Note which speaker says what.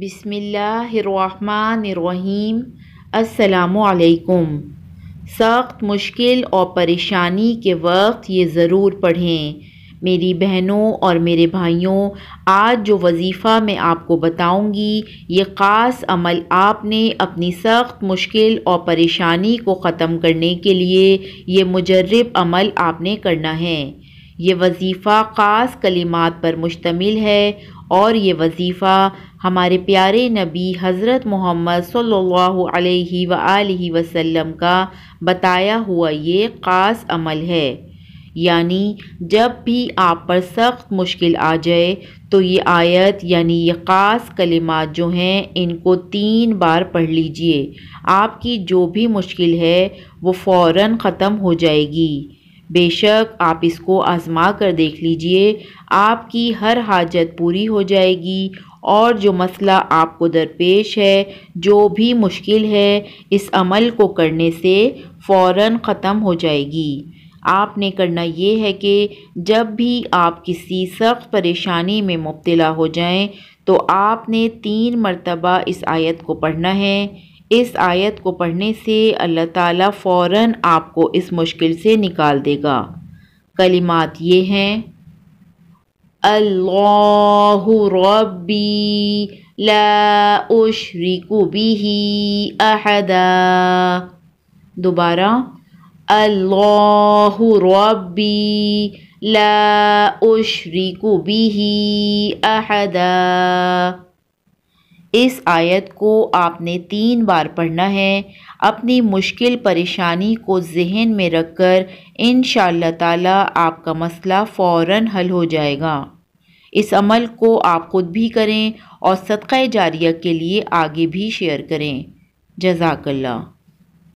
Speaker 1: بسم اللہ الرحمن الرحیم السلام علیکم سخت مشکل اور پریشانی کے وقت یہ ضرور پڑھیں میری بہنوں اور میرے بھائیوں آج جو وظیفہ میں آپ کو بتاؤں گی یہ خاص عمل آپ نے اپنی سخت مشکل اور پریشانی کو ختم کرنے کے لیے یہ مجرب عمل آپ نے کرنا ہے یہ وظیفہ خاص کلمات پر مشتمل ہے اور یہ وظیفہ ہمارے پیارے نبی حضرت محمد صلی اللہ علیہ وآلہ وسلم کا بتایا ہوا یہ خاص عمل ہے یعنی جب بھی آپ پر سخت مشکل آ جائے تو یہ آیت یعنی یہ خاص کلمات جو ہیں ان کو تین بار پڑھ لیجئے آپ کی جو بھی مشکل ہے وہ فوراً ختم ہو جائے گی بے شک آپ اس کو آزما کر دیکھ لیجئے آپ کی ہر حاجت پوری ہو جائے گی اور جو مسئلہ آپ کو درپیش ہے جو بھی مشکل ہے اس عمل کو کرنے سے فوراً ختم ہو جائے گی آپ نے کرنا یہ ہے کہ جب بھی آپ کسی سخت پریشانی میں مبتلا ہو جائیں تو آپ نے تین مرتبہ اس آیت کو پڑھنا ہے اس آیت کو پڑھنے سے اللہ تعالیٰ فوراً آپ کو اس مشکل سے نکال دے گا کلمات یہ ہیں اللہ ربی لا اشرک به احدا دوبارہ اللہ ربی لا اشرک به احدا اس آیت کو آپ نے تین بار پڑھنا ہے اپنی مشکل پریشانی کو ذہن میں رکھ کر انشاءاللہ اللہ تعالی آپ کا مسئلہ فوراً حل ہو جائے گا اس عمل کو آپ خود بھی کریں اور صدقہ جاریہ کے لیے آگے بھی شیئر کریں جزاک اللہ